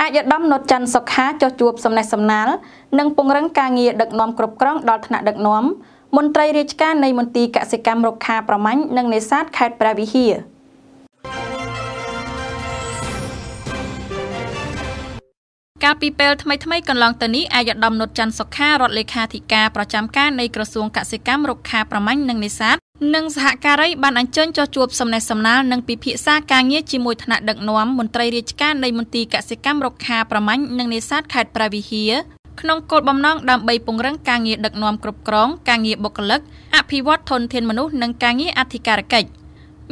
អាយដាមណុតច័ន្ទសុខាចុះជួបសំណេះសំណាលនិងពង្រឹងការងារដឹកនាំគ្រប់គ្រងដល់ថ្នាក់ដឹកនាំមន្ត្រីរាជការនៃមន្ទីរកសិកម្មរុក្ខាប្រមាញ់និងនេសាទខេត្តព្រះវិហារកាលពីពេលថ្មីថ្មីកន្លងទៅនេះអាយដាមនុតច័ន្ទសុខារដ្ឋលេខាធិការប្រចាំការនៃក្រសួងកសិកម្មរុក្ខាប្រមាញ់និងនេសាទនិងសហការីបានអញ្ជើញចុះជួបសំណេះសំណាលនិងពិភាក្សាការងារជាមួយថ្នាក់ដឹកនាំមន្ត្រីរាជការនៃមន្ទីរកសិកម្មរុក្ខាប្រមាញ់និងនេសាទខេត្តព្រះវិហារក្នុងគោលបំណងដើម្បីពង្រឹងការងារដឹកនាំគ្រប់គ្រង ការងារបុគ្គលិកអភិវឌ្ឍធនធានមនុស្សនិងការងារអធិការកិច្ច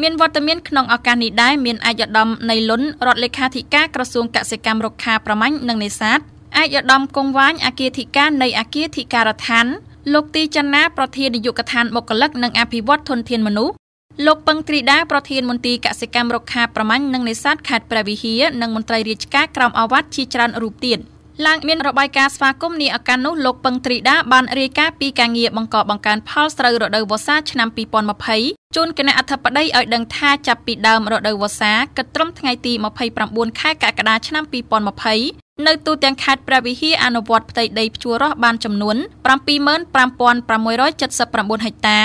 មានវត្តមានក្នុងឱកាសនេះដែរមានឯកឧត្តមនៃលុនរដ្ឋលេខាធិការក្រសួងកសិកម្មរុក្ខាប្រមាញ់និងនេសាទឯកឧត្តមគង់វាញអគ្គធិការនៃអគ្គធិការដ្ឋានលោកទីចន្ទាប្រធាននាយកដ្ឋានបុគ្គលិកនិងអភិវឌ្ឍធនធានមនុស្សលោកពឹងត្រីដាប្រធានមន្ទីរកសិកម្មរុក្ខាប្រមាញ់និងនេសាទខេត្តព្រះវិហារនិងមន្ត្រីរាជការក្រមអាវ៉ាត់ជាច្រើនរូបទៀតឡើងមានរបាយការណ៍ស្វាគមន៍នាឱកាសនោះលោកពឹងត្រីដាបានរាយការណ៍ពីការងារបង្កបង្កើនផល ស្រូវរដូវវស្សាឆ្នាំ2020ជូនគណៈអធិបតីឲ្យដឹងថាចាប់ពីដើមរដូវវស្សាគិតត្រឹមថ្ងៃទី29ខែកក្កដាឆ្នាំ2020នៅទូទាំងខេត្តព្រះវិហារអនុវត្តផ្ទៃដីភ្ជួររាស់បានចំនួន75679ហិកតា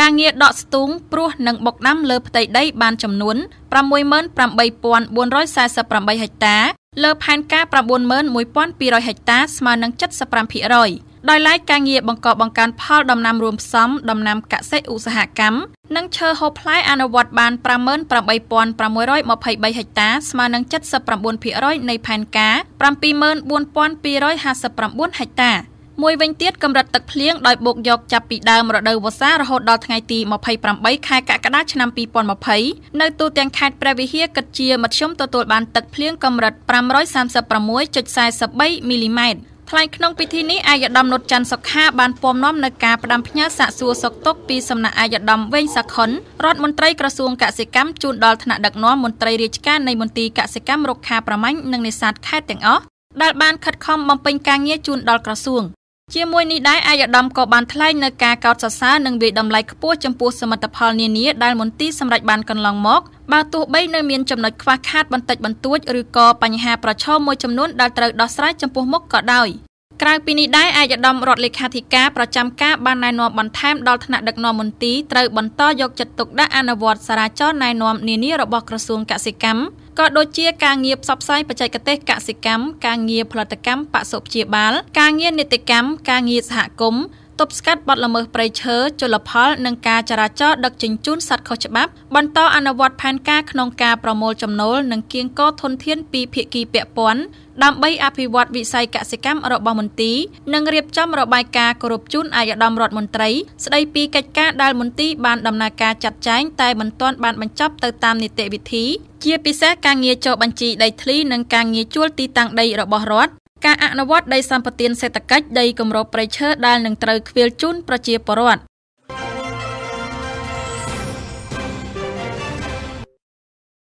ការងារដកស្ទូងព្រោះនិងបុកដាំលើផ្ទៃដីបានចំនួន68448ហិកតាលើផែនការ91200ហិកតាស្មើនឹង75%។ដោយឡែកការងារបង្កបង្កើនផលដំណាំរួមផ្សំដំណាំកសិឧស្សាហកម្មនិងឈើហូបផ្លែអនុវត្តបាន58623ហិកតាស្មើនឹង79%នៃផែនការ74259ហិកតាមួយវិញទៀតកម្រិតទឹកភ្លៀងដោយបូកយកចាប់ពីដើមរដូវវស្សារហូតដល់ថ្ងៃទី28ខែកក្កដាឆ្នាំ2020នៅទូទាំងខេត្តព្រះវិហារគិតជាមធ្យមទទួលបានទឹកភ្លៀងកម្រិត536.43មីលីម៉ែត្រថ្លែងក្នុងពិធីនេះអាយដាមនុតច័ន្ទសុខាបានពំនាំនៅការផ្ដាំផ្ញើសាកសួរសុកទុកពីសំណាក់អាយដាមវែងសាខុនរដ្ឋមន្ត្រីក្រសួង កសិកម្មជូនដល់ថ្នាក់ដឹកនាំមន្ត្រីរាជការនៃមន្ទីរកសិកម្មរុក្ខាប្រមាញ់និងនេសាទខេត្តទាំងអស់ដែលបានខិតខំបំពេញការងារជូនដល់ក្រសួងជាមួយនេះដែរអាយដាមក៏បានថ្លែងនៅការកោតសរសើរនិងវាយតម្លៃខ្ពស់ចំពោះសមិទ្ធផលនានាដែលមន្ទីរសម្រេចបានកន្លងមកបើទោះបីនៅមានចំណុចខ្វះខាតបន្តិចបន្តួចឬក៏បញ្ហាប្រឈមមួយចំនួនដែលត្រូវដោះស្រាយចំពោះមុខក៏ដោយក្រៅពីនេះដែរអាយដាមរដ្ឋលេខាធិការប្រចាំការបានណែនាំបន្ថែមដល់ថ្នាក់ដឹកនាំមន្ទីរត្រូវបន្តយកចិត្តទុកដាក់អនុវត្ត សារាចរណែនាំនានារបស់ក្រសួងកសិកម្មក៏ដូចជាការងារផ្សព្វផ្សាយបច្ចេកទេសកសិកម្មការងារផលិតកម្មបសុព្យាបាលការងារនីតិកម្មការងារសហគមន៍ទប់ស្កាត់បទល្មើសព្រៃឈើជលផលនិងការចរាចរណ៍ដឹកជញ្ជូនសត្វខុសច្បាប់បន្តអនុវត្តផែនការក្នុងការប្រមូលចំណូលនិងគៀងគរធនធាន ពីភាគីពាក់ព័ន្ធដើម្បីអភិវឌ្ឍវិស័យកសិកម្មរបស់មន្ទីរនិងរៀបចំរបាយការណ៍គោរពជូនអាយដាមរដ្ឋមន្ត្រីស្ដីពីកិច្ចការដែលមន្ទីរបានដំណើរការចាត់ចែងតែមិនទាន់បានបញ្ចប់ទៅតាមនីតិវិធី ជាពិសេសការងារចុះបញ្ជីដីធ្លីនិងការងារជួលទីតាំងដីរបស់រដ្ឋការអនុវត្តដីសម្បទានសេដ្ឋកិច្ចដីគម្របព្រៃឈើដែលនឹងត្រូវខ្វៀលជូនប្រជាពលរដ្ឋ។